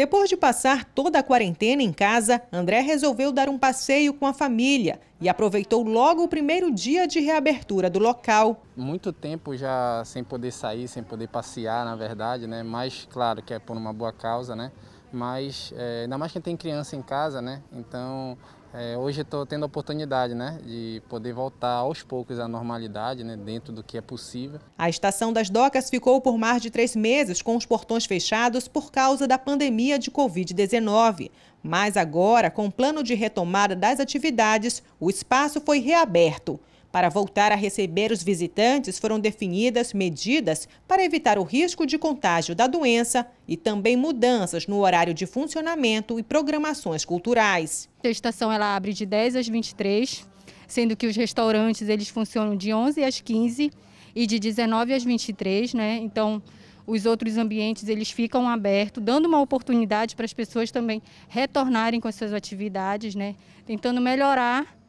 Depois de passar toda a quarentena em casa, André resolveu dar um passeio com a família e aproveitou logo o primeiro dia de reabertura do local. Muito tempo já sem poder sair, sem poder passear, na verdade, né? Mas claro que é por uma boa causa, né? mas é, ainda mais quem tem criança em casa, né? Então é, hoje estou tendo a oportunidade, né, de poder voltar aos poucos à normalidade, né, dentro do que é possível. A estação das docas ficou por mais de três meses com os portões fechados por causa da pandemia de Covid-19. Mas agora, com o plano de retomada das atividades, o espaço foi reaberto. Para voltar a receber os visitantes, foram definidas medidas para evitar o risco de contágio da doença e também mudanças no horário de funcionamento e programações culturais. A estação ela abre de 10 às 23, sendo que os restaurantes eles funcionam de 11 às 15 e de 19 às 23, né? Então, os outros ambientes eles ficam abertos, dando uma oportunidade para as pessoas também retornarem com as suas atividades, né? Tentando melhorar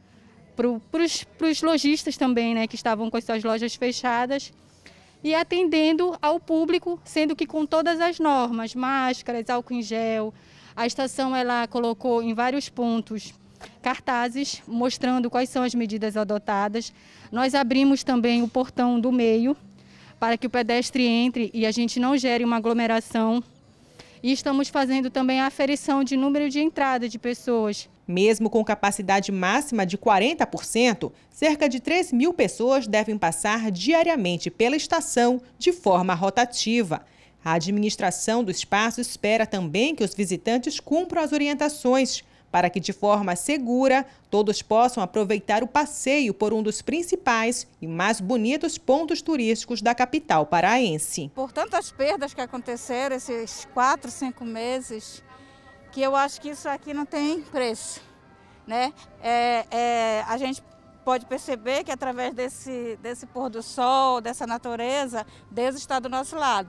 para os lojistas também, né, que estavam com as suas lojas fechadas e atendendo ao público, sendo que com todas as normas, máscaras, álcool em gel. A estação ela colocou em vários pontos cartazes mostrando quais são as medidas adotadas. Nós abrimos também o portão do meio para que o pedestre entre e a gente não gere uma aglomeração. E estamos fazendo também a aferição de número de entrada de pessoas mesmo com capacidade máxima de 40%, cerca de 3 mil pessoas devem passar diariamente pela estação de forma rotativa. A administração do espaço espera também que os visitantes cumpram as orientações para que, de forma segura, todos possam aproveitar o passeio por um dos principais e mais bonitos pontos turísticos da capital paraense. Por tantas perdas que aconteceram esses quatro, cinco meses, que eu acho que isso aqui não tem preço. Né? É, é, a gente pode perceber que através desse, desse pôr do sol, dessa natureza, Deus está do nosso lado.